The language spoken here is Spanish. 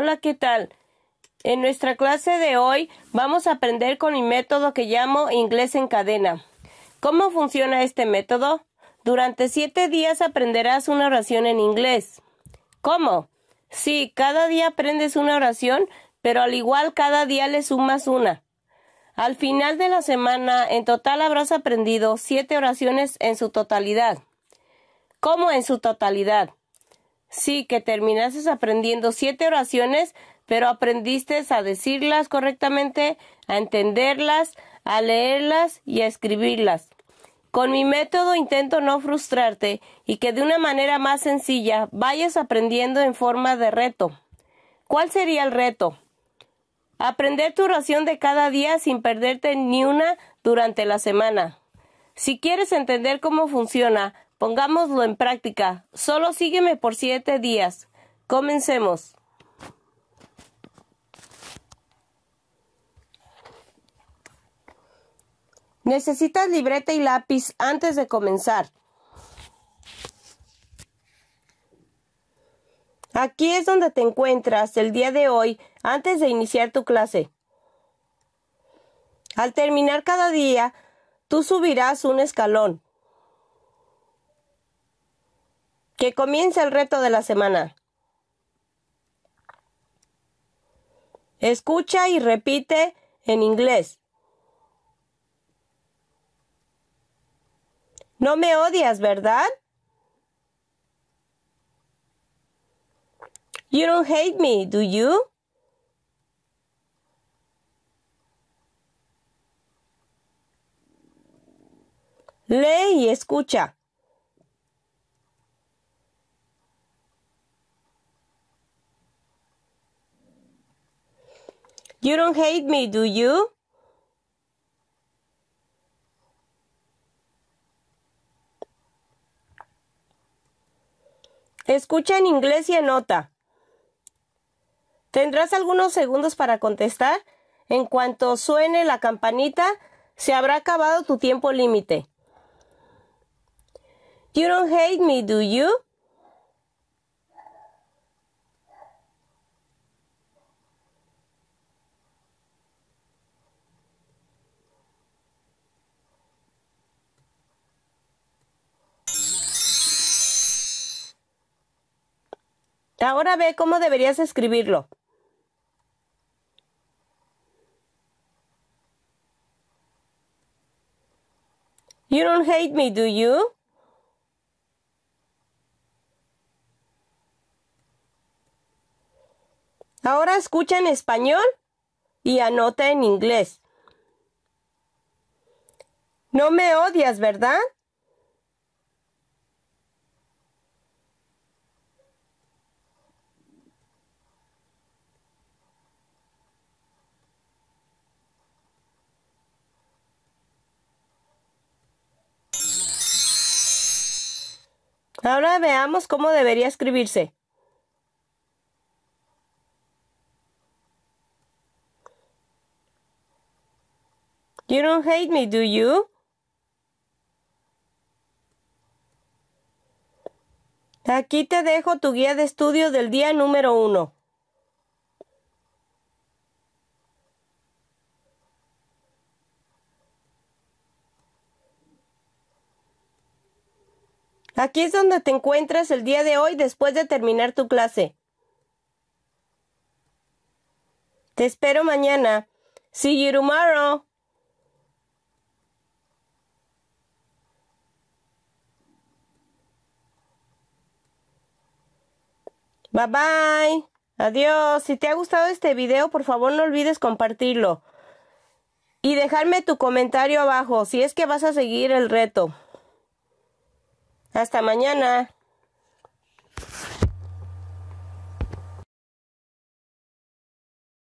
Hola, ¿qué tal? En nuestra clase de hoy vamos a aprender con mi método que llamo inglés en cadena. ¿Cómo funciona este método? Durante siete días aprenderás una oración en inglés. ¿Cómo? Sí, cada día aprendes una oración, pero al igual cada día le sumas una. Al final de la semana, en total habrás aprendido siete oraciones en su totalidad. ¿Cómo en su totalidad? Sí, que terminases aprendiendo siete oraciones, pero aprendiste a decirlas correctamente, a entenderlas, a leerlas y a escribirlas. Con mi método intento no frustrarte y que de una manera más sencilla vayas aprendiendo en forma de reto. ¿Cuál sería el reto? Aprender tu oración de cada día sin perderte ni una durante la semana. Si quieres entender cómo funciona, Pongámoslo en práctica. Solo sígueme por siete días. Comencemos. Necesitas libreta y lápiz antes de comenzar. Aquí es donde te encuentras el día de hoy antes de iniciar tu clase. Al terminar cada día, tú subirás un escalón. Que comience el reto de la semana. Escucha y repite en inglés. No me odias, ¿verdad? You don't hate me, do you? Lee y escucha. You don't hate me, do you? Escucha en inglés y anota. Tendrás algunos segundos para contestar. En cuanto suene la campanita, se habrá acabado tu tiempo límite. You don't hate me, do you? Ahora ve cómo deberías escribirlo. You don't hate me, do you? Ahora escucha en español y anota en inglés. No me odias, ¿verdad? Ahora veamos cómo debería escribirse. You don't hate me, do you? Aquí te dejo tu guía de estudio del día número uno. Aquí es donde te encuentras el día de hoy después de terminar tu clase. Te espero mañana. See you tomorrow. Bye bye. Adiós. Si te ha gustado este video, por favor no olvides compartirlo. Y dejarme tu comentario abajo si es que vas a seguir el reto. Hasta mañana.